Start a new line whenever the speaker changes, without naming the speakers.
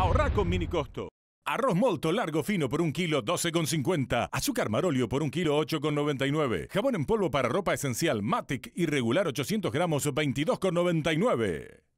Ahorrar con mini costo. Arroz molto largo fino por un kilo 12,50. Azúcar marolio por un kilo 8,99. Jabón en polvo para ropa esencial Matic irregular 800 gramos 22,99.